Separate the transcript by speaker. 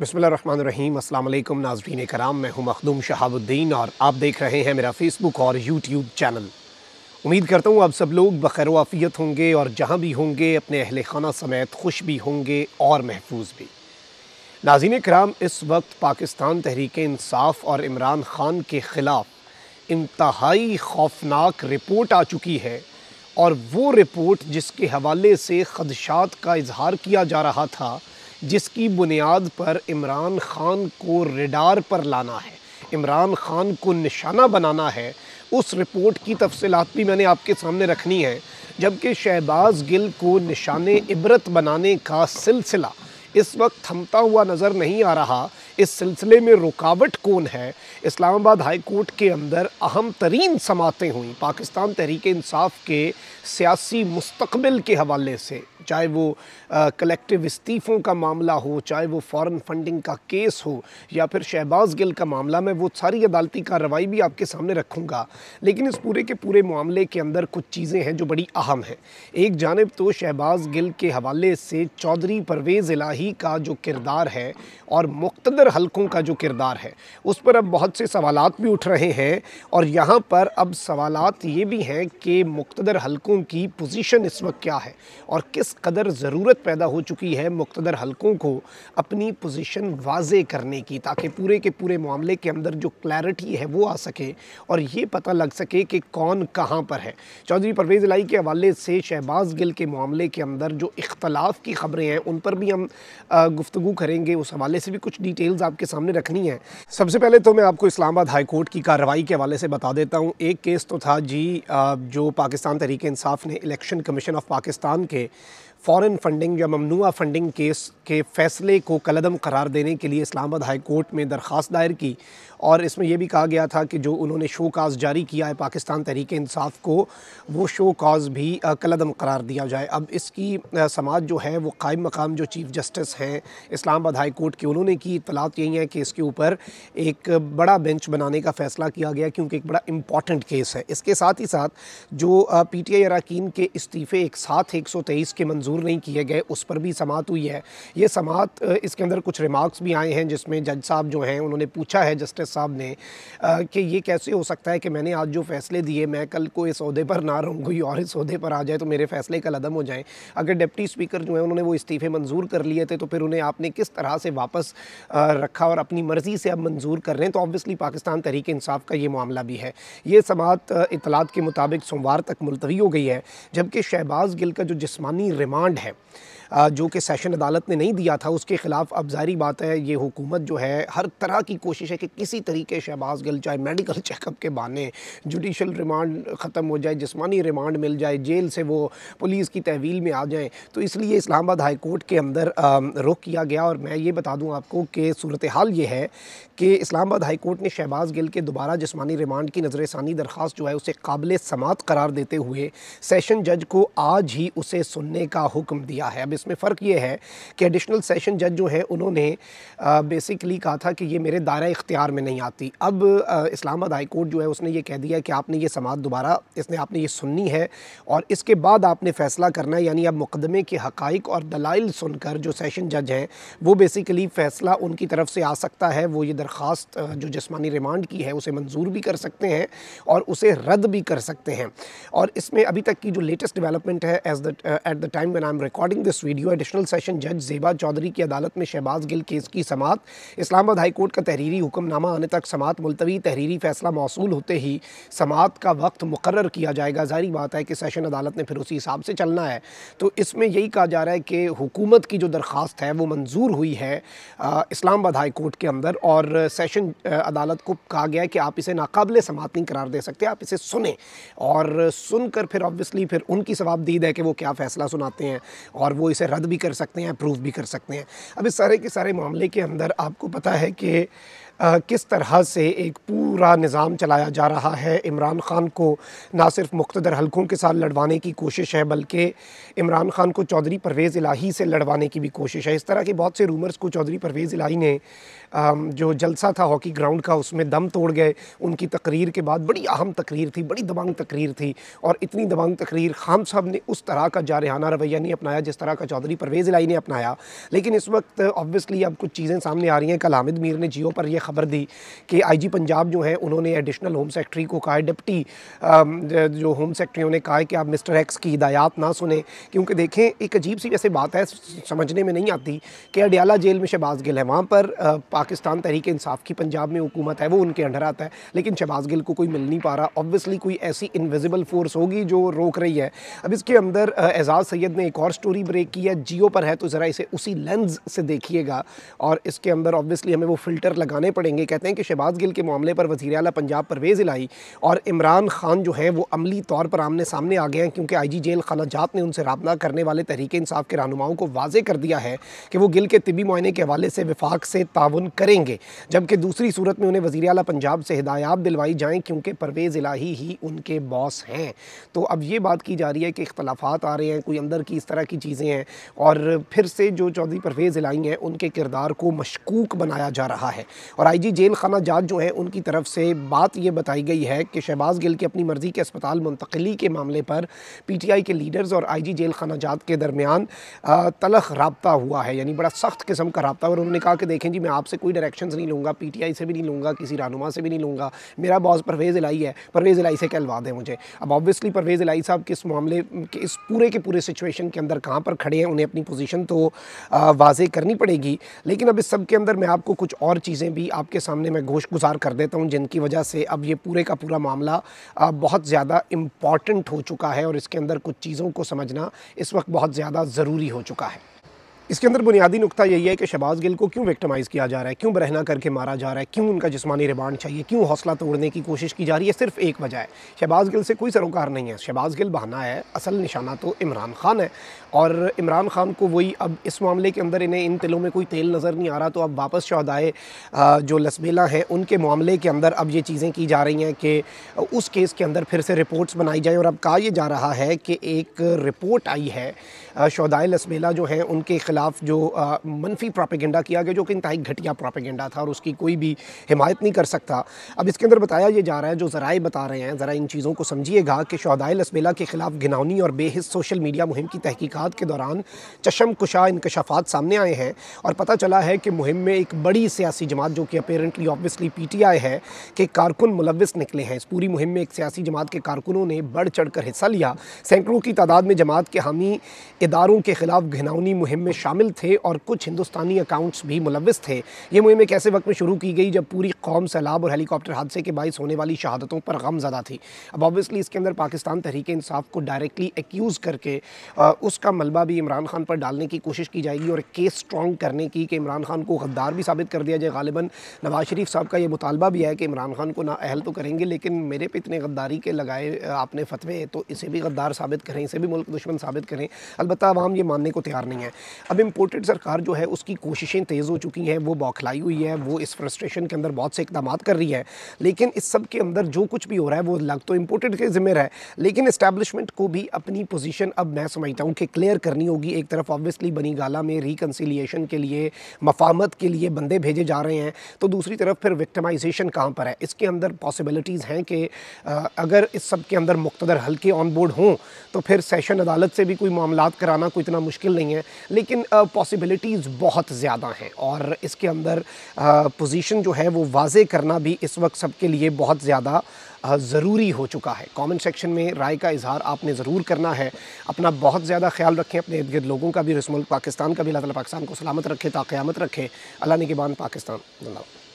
Speaker 1: बसमीम अल्लाम नाजरीन कराम मैं हूं मखदूम शहाबुद्दीन और आप देख रहे हैं मेरा फ़ेसबुक और यूट्यूब चैनल उम्मीद करता हूं आप सब लोग बखैरवाफियत होंगे और जहां भी होंगे अपने अहल खाना समेत खुश भी होंगे और महफूज भी नाजीन कराम इस वक्त पाकिस्तान तहरीक इंसाफ और इमरान ख़ान के ख़िलाफ़ इंतहाई खौफनाक रिपोर्ट आ चुकी है और वो रिपोर्ट जिसके हवाले से खदशात का इजहार किया जा रहा था जिसकी बुनियाद पर इमरान खान को रेडार पर लाना है इमरान खान को निशाना बनाना है उस रिपोर्ट की तफसलत भी मैंने आपके सामने रखनी है जबकि शहबाज गिल को निशान इबरत बनाने का सिलसिला इस वक्त थमता हुआ नज़र नहीं आ रहा इस सिलसिले में रुकावट कौन है इस्लामाबाद हाई कोर्ट के अंदर अहम तरीन समातें हुई पाकिस्तान तहरीक इंसाफ के सियासी मुस्तबिल के हवाले से चाहे वो कलेक्टिव इस्तीफ़ों का मामला हो चाहे वो फॉरेन फंडिंग का केस हो या फिर शहबाज गिल का मामला मैं वो सारी अदालती कार्रवाई भी आपके सामने रखूँगा लेकिन इस पूरे के पूरे मामले के अंदर कुछ चीज़ें हैं जो बड़ी अहम हैं एक जानब तो शहबाज गिल के हवाले से चौधरी परवेज़ इलाही का जो किरदार है और मुख्तर हलकों का जो किरदार है उस पर अब बहुत से सवाल भी उठ रहे हैं और यहाँ पर अब सवाल ये भी हैं कि मुख्तर हलकों की पोजीशन इस वक्त क्या है और किस कदर ज़रूरत पैदा हो चुकी है मुख्तर हलकों को अपनी पोजीशन वाजे करने की ताकि पूरे के पूरे मामले के अंदर जो क्लैरिटी है वो आ सके और ये पता लग सके कि कौन कहाँ पर है चौधरी परवेज़ लाई के हवाले से शहबाज गिल के मामले के अंदर जो इख्तलाफ की खबरें हैं उन पर भी हम गुफ्तु करेंगे उस हवाले से भी कुछ डिटेल्स आपके सामने रखनी है सबसे पहले तो मैं आपको इस्लामाबाद हाई कोर्ट की कार्रवाई के हवाले से बता देता हूँ एक केस तो था जी जो पाकिस्तान तरीक़ानसाफ़ इंसाफ ने इलेक्शन कमीशन ऑफ पाकिस्तान के फ़ॉरेन फंडिंग या ममनुआ फंडिंग केस के फ़ैसले को कलदम करार देने के लिए इस्लामाबाद हाई कोर्ट में दरख्वास्त दायर की और इसमें यह भी कहा गया था कि जो उन्होंने शो काज जारी किया है पाकिस्तान तहरीक इंसाफ को वो शो काज भी कलदम करार दिया जाए अब इसकी समाज जो है वो कायम मकाम जो चीफ़ जस्टिस हैं इस्लामाबाद हाई कोर्ट की उन्होंने की इतलात यही है कि इसके ऊपर एक बड़ा बेंच बनाने का फ़ैसला किया गया क्योंकि एक बड़ा इंपॉर्टेंट केस है इसके साथ ही साथ जो पी टी आई अरकान के इस्तीफ़े एक साथ एक सौ तेईस के मंजूर मंजूर नहीं किए गए उस पर भी समात हुई है ये समात इसके अंदर कुछ रिमार्क्स भी आए हैं जिसमें जज साहब जो हैं उन्होंने पूछा है जस्टिस साहब ने कि ये कैसे हो सकता है कि मैंने आज जो फैसले दिए मैं कल को इस अहदे पर ना रहूँ कोई और इस अहदे पर आ जाए तो मेरे फैसले कल अदम हो जाए अगर डिप्टी स्पीकर जो है उन्होंने वो इस्तीफ़े मंजूर कर लिए थे तो फिर उन्हें आपने किस तरह से वापस रखा और अपनी मर्ज़ी से अब मंजूर कर रहे हैं तो ऑब्वियसली पाकिस्तान तहरीक इंसाफ का ये मामला भी है ये समात इतलात के मुताबिक सोमवार तक मुलतवी हो गई है जबकि शहबाज गिल का जो जिसमानी रिमांड डिमांड है जो कि सेशन अदालत ने नहीं दिया था उसके ख़िलाफ़ अब जारी बात है ये हुकूमत जो है हर तरह की कोशिश है कि किसी तरीके शहबाज गिल चाहे मेडिकल चेकअप के बहाने जुडिशल रिमांड ख़त्म हो जाए जिसमानी रिमांड मिल जाए जेल से वो पुलिस की तहवील में आ जाएँ तो इसलिए इस्लामाबाद हाई कोर्ट के अंदर रुख किया गया और मैं ये बता दूँ आपको कि सूरत हाल ये है कि इस्लामाबाद हाई कोर्ट ने शहबाज गिल के दोबारा जिसमानी रिमांड की नजर षानी दरख्वास्त जो है उसे काबिल समात करार देते हुए सेशन जज को आज ही उसे सुनने का हुक्म दिया है अब जिसमें फ़र्क ये है कि एडिशनल सेशन जज जो हैं उन्होंने बेसिकली कहा था कि ये मेरे दायरा इख्तियार में नहीं आती अब इस्लामाबाद हाई कोर्ट जो है उसने ये कह दिया कि आपने ये समात दोबारा इसने आपने ये सुननी है और इसके बाद आपने फ़ैसला करना है यानी अब मुकदमे के हकाइक और दलाइल सुनकर जो सेशन जज हैं वो बेसिकली फ़ैसला उनकी तरफ से आ सकता है वो ये दरख्वास्त जो जिसमानी रिमांड की है उसे मंजूर भी कर सकते हैं और उसे रद्द भी कर सकते हैं और इसमें अभी तक की जो लेटेस्ट डेवलपमेंट है as the at the time when I am recording this video additional session जज जेबा चौधरी की अदालत में शहबाज गिल केस की समात इस्लामाबाद हाई कोर्ट का तहरीरी हुक्मनामा आने तक समात मुलतवी तहरीरी फैसला मौसू होते ही समात का वक्त मुकर किया जाएगा जारी बात है कि सेशन अदालत ने फिर उसी हिसाब से चलना है तो इसमें यही कहा जा रहा है कि हुकूमत की जो दरख्वास्त है वो मंजूर हुई है इस्लामाबाद हाई कोर्ट के अंदर और सेशन अदालत को कहा गया है कि आप इसे नाकबले समात नहीं करार दे सकते आप इसे सुने और सुनकर फिर ऑब्वियसली फिर उनकी जवाबदीद है कि वो क्या फ़ैसला सुनाते हैं और वो इसे रद्द भी कर सकते हैं अप्रूव भी कर सकते हैं अब इस सारे के सारे मामले के अंदर आपको पता है कि किस तरह से एक पूरा निज़ाम चलाया जा रहा है इमरान ख़ान को ना सिर्फ मुख्तर हलकों के साथ लड़वाने की कोशिश है बल्कि इमरान ख़ान को चौधरी परवेज़ इलाही से लड़वाने की भी कोशिश है इस तरह के बहुत से रूमर्स को चौधरी परवेज़ इलाही ने जो जलसा था हॉकी ग्राउंड का उसमें दम तोड़ गए उनकी तकरीर के बाद बड़ी अहम तकरीर थी बड़ी दबंग तकरीर थी और इतनी दबंग तकरीर खान साहब ने उस तरह का जारहाना रवैया नहीं अपनाया जिस तरह का चौधरी परवेज़ इलाही ने अपनाया लेकिन इस वक्त ऑब्वियसली अब कुछ चीज़ें सामने आ रही हैं कल हामिद मीर ने जियो पर यह खबर दी कि आईजी पंजाब जो है उन्होंने एडिशनल होम सेक्रेटरी को कहा डिप्टी जो होम सेक्रेटरी उन्होंने कहा कि आप मिस्टर एक्स की हिदायत ना सुने क्योंकि देखें एक अजीब सी वैसे बात है समझने में नहीं आती कि अडियाला जेल में शहबाज गिल है वहाँ पर पाकिस्तान तहरीक इंसाफ की पंजाब में हुकूमत है वो उनके अंडर आता है लेकिन शहबाज गिल को कोई मिल नहीं पा रहा ऑब्वियसली कोई ऐसी इनविजिबल फोर्स होगी जो रोक रही है अब इसके अंदर एजाज़ सैयद ने एक और स्टोरी ब्रेक की है जियो पर है तो ज़रा इसे उसी लेंस से देखिएगा और इसके अंदर ऑब्वियसली हमें वो फ़िल्टर लगाने पड़ेंगे कहते हैं कि शहबाज गिल के मामले पर वजी अला पंजाब परवेज़ इलाई और इमरान खान जो है वो अमली तौर पर आमने सामने आ गए हैं क्योंकि आई जी जेल जात ने उनसे रबना करने वाले तहरीक इंसाफ के रहनुमाओं को वाजे कर दिया है कि वो गिल के तबी मुआने के हवाले से विफाक से ताउन करेंगे जबकि दूसरी सूरत में उन्हें वजी अला पंजाब से हिदायत दिलवाई जाएँ क्योंकि परवेज़ इलाही ही उनके बॉस हैं तो अब ये बात की जा रही है कि इख्तलाफात आ रहे हैं कोई अंदर की इस तरह की चीज़ें हैं और फिर से जो चौधरी परवेज़ इलाई हैं उनके किरदार को मशकूक बनाया जा रहा है और और आईजी जेल खाना ज़ात जो है उनकी तरफ से बात ये बताई गई है कि शहबाज गिल की अपनी मर्ज़ी के अस्पताल मुंतकली के मामले पर पीटीआई के लीडर्स और आईजी जेल खाना जात के दरमियान तलख रबता हुआ है यानी बड़ा सख्त किस्म का रबता और उन्होंने कहा कि देखें जी मैं आपसे कोई डायरेक्शन नहीं लूँगा पी टी आई से भी नहीं लूँगा किसी रहनुमा से भी नहीं लूँगा मेरा बॉस परवेज़ इलाई है परवेज़ इलाई से कहलवा दें मुझे अब ऑब्वियसली परवेज़ इलाई साहब किस मामले के इस पूरे के पूरे सिचुएशन के अंदर कहाँ पर खड़े हैं उन्हें अपनी पोजीशन तो वाजे करनी पड़ेगी लेकिन अब इस सब के अंदर मैं आपको कुछ और चीज़ें भी आपके सामने मैं गोश गुजार कर देता हूँ जिनकी वजह से अब ये पूरे का पूरा मामला बहुत ज़्यादा इम्पॉर्टेंट हो चुका है और इसके अंदर कुछ चीज़ों को समझना इस वक्त बहुत ज़्यादा ज़रूरी हो चुका है इसके अंदर बुनियादी नुकता यही है कि शहबाज गिल को क्यों विक्टमाइज़ किया जा रहा है क्यों बरहना करके मारा जा रहा है क्यों उनका जिसमानी रिमांड चाहिए क्यों हौसला तोड़ने की कोशिश की जा रही है सिर्फ एक वजह है शहबाज गिल से कोई सरोकार नहीं है शहबाज गिल बहाना है असल निशाना तो इमरान खान है और इमरान खान को वही अब इस मामले के अंदर इन्हें इन तिलों में कोई तेल नज़र नहीं आ रहा तो अब वापस शहदाए जो लसबेला हैं उनके मामले के अंदर अब ये चीज़ें की जा रही हैं कि उस केस के अंदर फिर से रिपोर्ट्स बनाई जाएँ और अब कहा यह जा रहा है कि एक रिपोर्ट आई है शहदाए लसबेला जो हैं उनके खिलाफ ख़िलाफ़ जो मनफी प्रापेगेंडा किया गया जो कि इंतहाई घटिया प्रापेगेंडा था और उसकी कोई भी हिमायत नहीं कर सकता अब इसके अंदर बताया ये जा रहा है जो ज़राए बता रहे हैं ज़रा इन चीज़ों को समझिएगा कि शहदाय लसबेला के ख़िलाफ़ घिनौनी और बेहद सोशल मीडिया मुहिम की तहकीक़ात के दौरान चशम कुशा इनकशाफात सामने आए हैं और पता चला है कि मुहिम में एक बड़ी सियासी जमात जो कि apparently obviously P T I है के कारकुन मुलविस निकले हैं इस पूरी मुहिम में एक सियासी जमात के कारकुनों ने बढ़ चढ़ कर हिस्सा लिया सैकड़ों की तादाद में जमात के हामी इदारों के खिलाफ घिनौनी मुहिम में शामिल थे और कुछ हिंदुस्तानी अकाउंट्स भी मुलविस थे ये मुहिम एक ऐसे वक्त में शुरू की गई जब पूरी कौम सैलाब और हेलीकॉप्टर हादसे के बायस होने वाली शहादतों पर गम ज़्यादा थी अब ऑब्वियसली इसके अंदर पाकिस्तान तहरीक इंसाफ को डायरेक्टली एक्यूज़ करके आ, उसका मलबा भी इमरान खान पर डालने की कोशिश की जाएगी और केस स्ट्रॉन्ग करने की कि इमरान खान को गद्दार भी साबित कर दिया जाए गालिबा नवाज शरीफ साहब का यह मुतालबा भी है कि इमरान खान को ना अहल तो करेंगे लेकिन मेरे पे इतने गद्दारी के लगाए आपने फतवे तो इसे भी गद्दार साबित करें इसे भी मुल्क दुश्मन साबित करें अलबत्त आवाम ये मानने को तैयार नहीं है अब इम्पोर्टेड सरकार जो है उसकी कोशिशें तेज़ हो चुकी हैं वो बौखलाई हुई है वो इस फ्रस्ट्रेशन के अंदर बहुत से इकदाम कर रही है लेकिन इस सब के अंदर जो कुछ भी हो रहा है वो लग तो इम्पोर्टेड के ज़िम्मे है लेकिन इस्टेबलिशमेंट को भी अपनी पोजिशन अब मैं समझता हूँ कि क्लियर करनी होगी एक तरफ ऑब्वियसली बनी गाला में रिकनसिलियेशन के लिए मफामत के लिए बंदे भेजे जा रहे हैं तो दूसरी तरफ फिर विक्टमाइजेशन कहाँ पर है इसके अंदर पॉसिबिलिटीज़ हैं कि अगर इस सब के अंदर मुख्तर हल्के ऑन बोर्ड हों तो फिर सेशन अदालत से भी कोई मामला कराना कोई इतना मुश्किल नहीं है लेकिन पॉसिबिलिटीज़ बहुत ज़्यादा हैं और इसके अंदर पोजीशन जो है वो वाजे करना भी इस वक्त सबके लिए बहुत ज़्यादा ज़रूरी हो चुका है कमेंट सेक्शन में राय का इजहार आपने ज़रूर करना है अपना बहुत ज़्यादा ख्याल रखें अपने इर्द गिर्द लोगों का भी रसमुल पाकिस्तान का भी अल्लाह ताला पाकिस्तान को सलामत रखे ताक़्यामत रखे अल्लाह ने के बान पाकिस्तान धन्यवाद